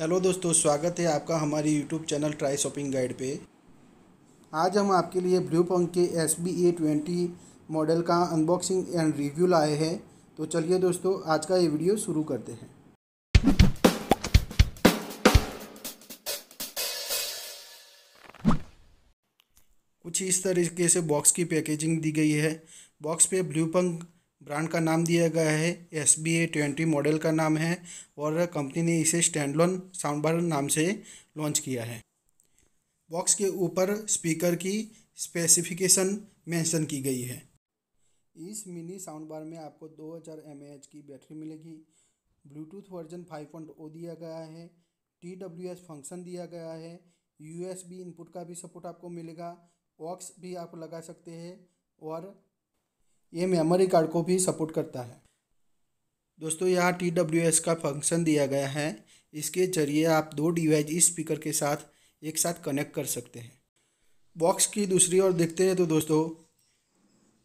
hello दोस्तों स्वागत है आपका हमारी YouTube channel try shopping guide पे आज हम आपके लिए ब्लू पंक के S B A twenty model का अनबॉक्सिंग एंड रिव्यू लाए हैं तो चलिए दोस्तों आज का ये वीडियो शुरू करते हैं कुछ इस तरीके से बॉक्स की पैकेजिंग दी गई है बॉक्स पे ब्लू पंक ब्रांड का नाम दिया गया है S B A twenty model का नाम है और कंपनी ने इसे स्टैंडलोन साउंड बार नाम से लॉन्च किया है बॉक्स के ऊपर स्पीकर की स्पेसिफिकेशन मेंशन की गई है इस मिनी साउंड बार में आपको 2000 mAh की बैटरी मिलेगी ब्लूटूथ वर्जन 5.0 दिया गया है टी डब्ल्यू एस फंक्शन दिया गया है यू एस बी इनपुट का भी सपोर्ट आपको मिलेगा ऑक्स भी आप लगा सकते हैं और ये मेमोरी कार्ड को भी सपोर्ट करता है दोस्तों यहाँ टी डब्ल्यू एस का फंक्शन दिया गया है इसके ज़रिए आप दो डिवाइस इस स्पीकर के साथ एक साथ कनेक्ट कर सकते हैं बॉक्स की दूसरी ओर देखते हैं तो दोस्तों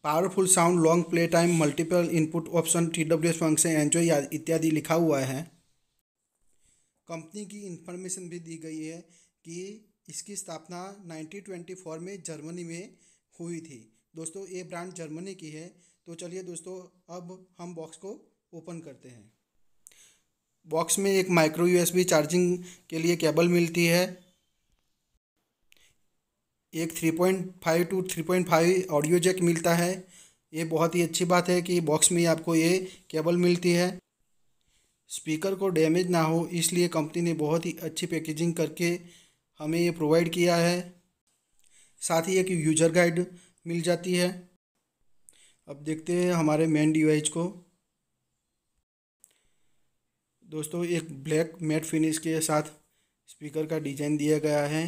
powerful sound long play time multiple input option T W S function enjoy इत्यादि लिखा हुआ है कंपनी की इन्फॉर्मेशन भी दी गई है कि इसकी स्थापना 1924 में जर्मनी में हुई थी दोस्तों ये ब्रांड जर्मनी की है तो चलिए दोस्तों अब हम बॉक्स को ओपन करते हैं बॉक्स में एक माइक्रो यूएसबी चार्जिंग के लिए केबल मिलती है एक three point five to three five audio jack मिलता है ये बहुत ही अच्छी बात है कि बॉक्स में आपको ये केबल मिलती है स्पीकर को डैमेज ना हो इसलिए कंपनी ने बहुत ही अच्छी पैकेजिंग करके हमें ये प्रोवाइड किया है साथ ही एक यूज़र गाइड मिल जाती है अब देखते हैं हमारे मेन डिवाइस को दोस्तों एक ब्लैक मैट फिनिश के साथ स्पीकर का डिज़ाइन दिया गया है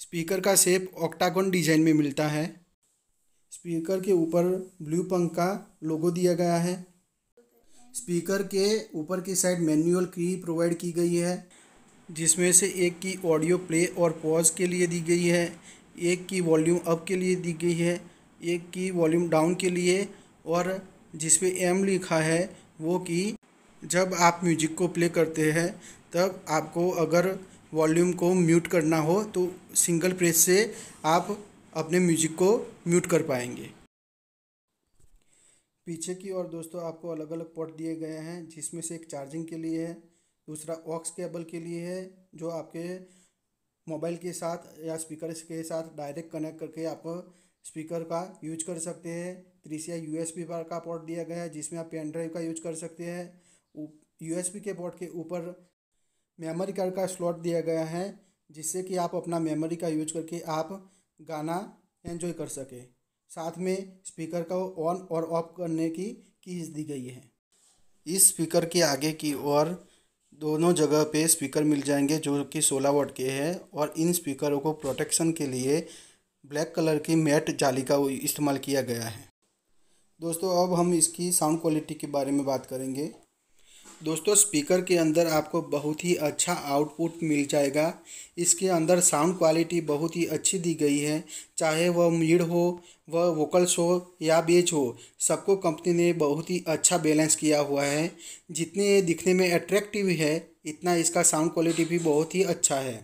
स्पीकर का शेप ऑक्टागन डिज़ाइन में मिलता है स्पीकर के ऊपर ब्लू पंख का लोगो दिया गया है स्पीकर के ऊपर की साइड मैनुअल की प्रोवाइड की गई है जिसमें से एक की ऑडियो प्ले और पॉज के लिए दी गई है एक की वॉल्यूम अप के लिए दी गई है एक की वॉल्यूम डाउन के लिए और जिस पे एम लिखा है वो कि जब आप म्यूजिक को प्ले करते हैं तब आपको अगर वॉल्यूम को म्यूट करना हो तो सिंगल प्रेस से आप अपने म्यूजिक को म्यूट कर पाएंगे पीछे की ओर दोस्तों आपको अलग अलग पोर्ट दिए गए हैं जिसमें से एक चार्जिंग के लिए है दूसरा ऑक्स केबल के लिए है जो आपके मोबाइल के साथ या स्पीकर के साथ डायरेक्ट कनेक्ट करके आप स्पीकर का यूज कर सकते हैं तीसरा यू एस पी का पोर्ट दिया गया है जिसमें आप पेन ड्राइव का यूज कर सकते हैं यू एस के पोर्ट के ऊपर मेमोरी कार्ड का स्लॉट दिया गया है जिससे कि आप अपना मेमोरी का यूज करके आप गाना एंजॉय कर सकें साथ में स्पीकर का ऑन और ऑफ करने की कीज दी गई है इस स्पीकर के आगे की ओर दोनों जगह पे स्पीकर मिल जाएंगे जो कि 16 वाट के हैं और इन स्पीकरों को प्रोटेक्शन के लिए ब्लैक कलर की मैट जाली का इस्तेमाल किया गया है दोस्तों अब हम इसकी साउंड क्वालिटी के बारे में बात करेंगे दोस्तों स्पीकर के अंदर आपको बहुत ही अच्छा आउटपुट मिल जाएगा इसके अंदर साउंड क्वालिटी बहुत ही अच्छी दी गई है चाहे वह मीड हो वह वोकल्स हो या बेच हो सबको कंपनी ने बहुत ही अच्छा बैलेंस किया हुआ है जितने ये दिखने में अट्रैक्टिव है इतना इसका साउंड क्वालिटी भी बहुत ही अच्छा है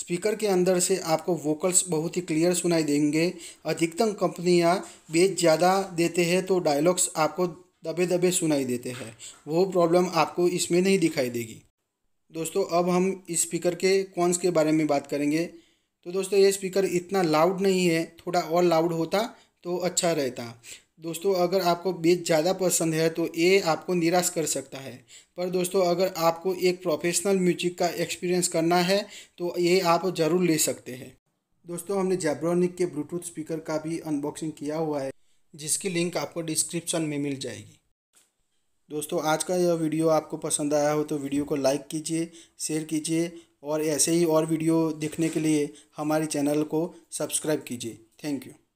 स्पीकर के अंदर से आपको वोकल्स बहुत ही क्लियर सुनाई देंगे अधिकतम कंपनियां बेच ज़्यादा देते हैं तो डायलॉग्स आपको दबे दबे सुनाई देते हैं वो प्रॉब्लम आपको इसमें नहीं दिखाई देगी दोस्तों अब हम इस स्पीकर के कॉन्स के बारे में बात करेंगे तो दोस्तों ये स्पीकर इतना लाउड नहीं है थोड़ा और लाउड होता तो अच्छा रहता दोस्तों अगर आपको बेच ज़्यादा पसंद है तो ये आपको निराश कर सकता है पर दोस्तों अगर आपको एक प्रोफेशनल म्यूजिक का एक्सपीरियंस करना है तो ये आप ज़रूर ले सकते हैं दोस्तों हमने जैब्रॉनिक के ब्लूटूथ स्पीकर का भी अनबॉक्सिंग किया हुआ है जिसकी लिंक आपको डिस्क्रिप्शन में मिल जाएगी दोस्तों आज का यह वीडियो आपको पसंद आया हो तो वीडियो को लाइक कीजिए शेयर कीजिए और ऐसे ही और वीडियो देखने के लिए हमारे चैनल को सब्सक्राइब कीजिए थैंक यू